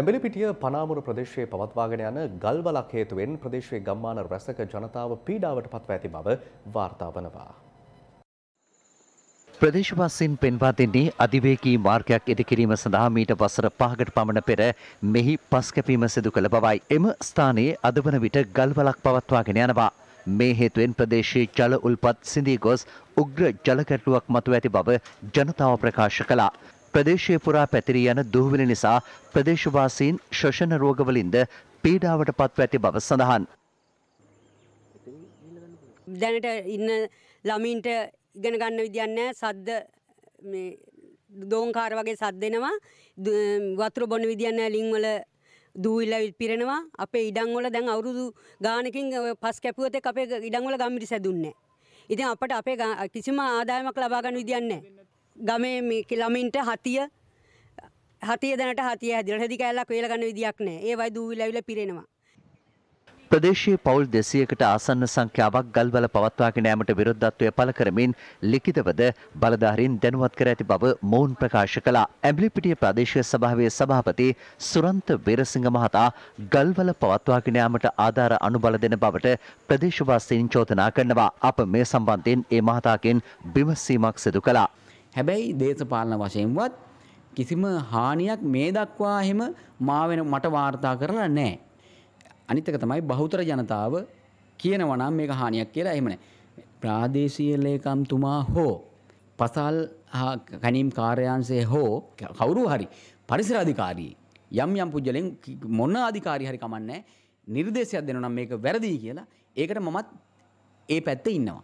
ඇඹිලිපිටිය පනාමුරු ප්‍රදේශයේ පවත්වාගෙන යන ගල්වලක් හේතුවෙන් ප්‍රදේශයේ ගම්මාන රැසක ජනතාව පීඩාවට පත්ව ඇති බව වාර්තා වනවා. ප්‍රදේශවාසීන් පෙන්වා දෙන්නේ අධිවේගී මාර්ගයක් ඉදිකිරීම සඳහා මීට වසර 5කට පමණ පෙර මෙහි පස් කැපීම සිදු කළ බවයි. එම ස්ථානයේ අද වන විට ගල්වලක් පවත්වාගෙන යනවා. මේ හේතුවෙන් ප්‍රදේශයේ ජල උල්පත් සිඳී ගොස් උග්‍ර ජල ගැටලුවක් මතුව ඇති බව ජනතාව ප්‍රකාශ කළා. ප්‍රදේශය පුරා පැතිරී යන දුහවිලි නිසා ප්‍රදේශවාසීන් ශෂණ රෝගවලින්ද පීඩාවට පත්ව ඇති බව සඳහන්. දැනට ඉන්න ළමින්ට ඉගෙන ගන්න විදියක් නැහැ සද්ද මේ දෝංකාර වගේ සද්ද එනවා වතුර බොන විදියක් නැහැ ලින් වල දූවිල්ල පිරෙනවා අපේ ඉඩම් වල දැන් අවුරුදු ගානකින් පස් කැපුවතෙක් අපේ ඉඩම් වල ගම්මිටි සැදුන්නේ. ඉතින් අපට අපේ කිසිම ආදායමක් ලබා ගන්න විදියක් නැහැ. ගමේ ළමින්ට හතිය හතිය දැනට හතිය හැදිලා හෙදි කෑල්ලක් වේල ගන්න විදියක් නැහැ. ඒ වයි දූවිලි ඇවිල්ලා පිරෙනවා. ප්‍රදේශයේ පවුල් දෙසියකට ආසන්න සංඛ්‍යාවක් ගල්බල පවත්වාගෙන ෑමට විරුද්ධත්වය පළ කරමින් ලිඛිතවද බලධාරීන් දැනුවත් කර ඇති බව මොවුන් ප්‍රකාශ කළා. ඇඹිලිපිටිය ප්‍රදේශීය සභාවේ සභාපති සුරන්ත වීරසිංහ මහතා ගල්වල පවත්වාගෙන යාමට ආධාර අනුබල දෙන බවට ප්‍රදේශවාසීන් චෝදනා කරනවා. අප මේ සම්බන්ධයෙන් ඒ මහතාගෙන් විමසීමක් සිදු කළා. හැබැයි දේශපාලන වශයෙන්වත් කිසිම හානියක් මේ දක්වා එහෙම මා වෙන මට වාර්තා කරලා නැහැ. අනිත් එක තමයි බහුතර ජනතාව කියනවා නම් මේක හානියක් කියලා එහෙම නැහැ. ප්‍රාදේශීය ලේකම්තුමා හෝ පසල් කැනීම් කාර්යාංශයේ හෝ කවුරු හරි පරිසර අධිකාරී යම් යම් පුජ්‍යලෙන් මොන අධිකාරී හරි කමන්නේ නිර්දේශයක් දෙනවා නම් මේක වැරදි කියලා ඒකට මමත් ඒ පැත්තේ ඉන්නවා